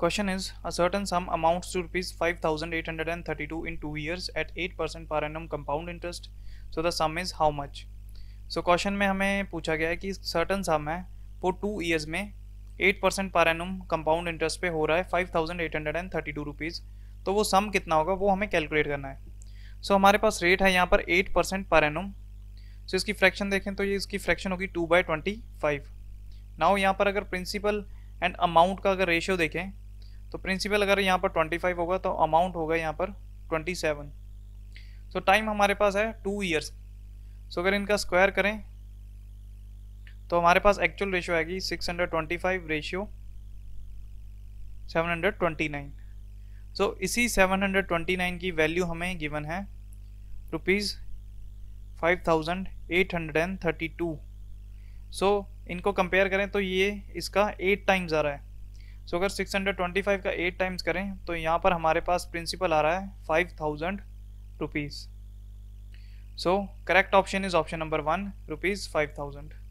question is a certain sum amount to rupees five thousand eight hundred and thirty two in two years at eight percent per annum compound interest so the sum is how much so question में हमें पूछा गया है कि certain sum है वो two years में eight percent per annum compound interest पे हो रहा है five thousand eight hundred and thirty two rupees तो वो सम कितना होगा वो हमें कैलकुलेट करना है सो so, हमारे पास रेट है यहाँ पर eight percent per annum so इसकी फ्रैक्शन देखें तो ये इसकी फ्रैक्शन होगी two by twenty five now यहाँ पर अगर प्रिंसिपल एंड अमाउंट का अगर रेशियो देखें तो प्रिंसिपल अगर यहाँ पर ट्वेंटी फाइव होगा तो अमाउंट होगा यहाँ पर ट्वेंटी सेवन सो टाइम हमारे पास है टू ईयर्स सो अगर इनका स्क्वायर करें तो हमारे पास एक्चुअल रेशियो आएगी six hundred twenty five ratio seven hundred twenty nine so इसी सेवन हंड्रेड ट्वेंटी नाइन की वैल्यू हमें गिवन है rupees five thousand eight hundred and thirty two so इनको कंपेयर करें तो ये इसका एट टाइम्स आ रहा है सो अगर 625 का एट टाइम्स करें तो यहाँ पर हमारे पास प्रिंसिपल आ रहा है five thousand rupees so correct option is option number one rupees five thousand